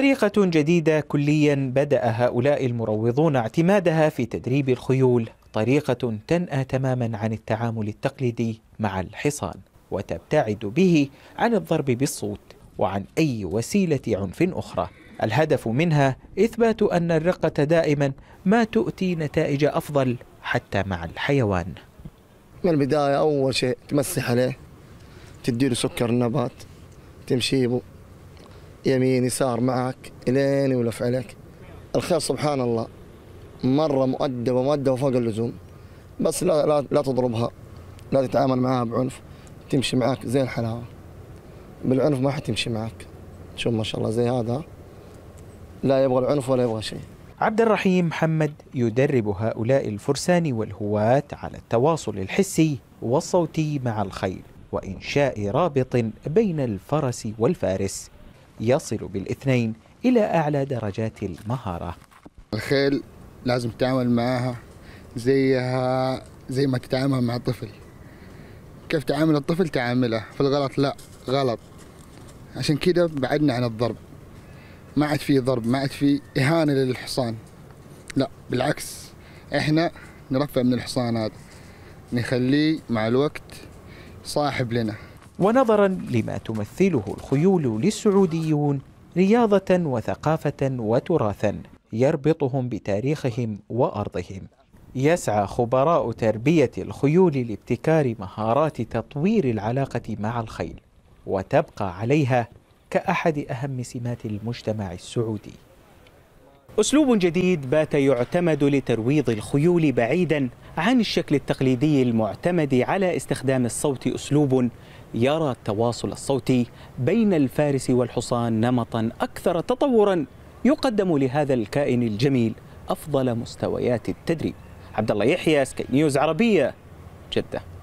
طريقة جديدة كليا بدأ هؤلاء المروضون اعتمادها في تدريب الخيول، طريقة تنأى تماما عن التعامل التقليدي مع الحصان، وتبتعد به عن الضرب بالصوت وعن أي وسيلة عنف أخرى. الهدف منها إثبات أن الرقة دائما ما تؤتي نتائج أفضل حتى مع الحيوان. من البداية أول شيء تمسح عليه، تديله سكر النبات، تمشيبه يمين يسار معك الين يولف عليك الخير سبحان الله مره مؤدبه مؤدبه فوق اللزوم بس لا لا, لا تضربها لا تتعامل معها بعنف تمشي معك زي الحلاوه بالعنف ما حتمشي معك شوف ما شاء الله زي هذا لا يبغى العنف ولا يبغى شيء عبد الرحيم محمد يدرب هؤلاء الفرسان والهواة على التواصل الحسي والصوتي مع الخيل وإنشاء رابط بين الفرس والفارس يصل بالاثنين إلى أعلى درجات المهارة الخيل لازم تتعامل معها زيها زي ما تتعامل مع الطفل كيف تعامل الطفل تعامله في الغلط لا غلط عشان كذا بعدنا عن الضرب ما عاد في ضرب ما عاد في إهانة للحصان لا بالعكس احنا نرفع من الحصان هذا نخليه مع الوقت صاحب لنا ونظرا لما تمثله الخيول للسعوديون رياضة وثقافة وتراثا يربطهم بتاريخهم وأرضهم يسعى خبراء تربية الخيول لابتكار مهارات تطوير العلاقة مع الخيل وتبقى عليها كأحد أهم سمات المجتمع السعودي أسلوب جديد بات يعتمد لترويض الخيول بعيدا عن الشكل التقليدي المعتمد على استخدام الصوت أسلوب يرى التواصل الصوتي بين الفارس والحصان نمطا أكثر تطورا يقدم لهذا الكائن الجميل أفضل مستويات التدريب عبد الله يحيى سكاي نيوز عربية جدة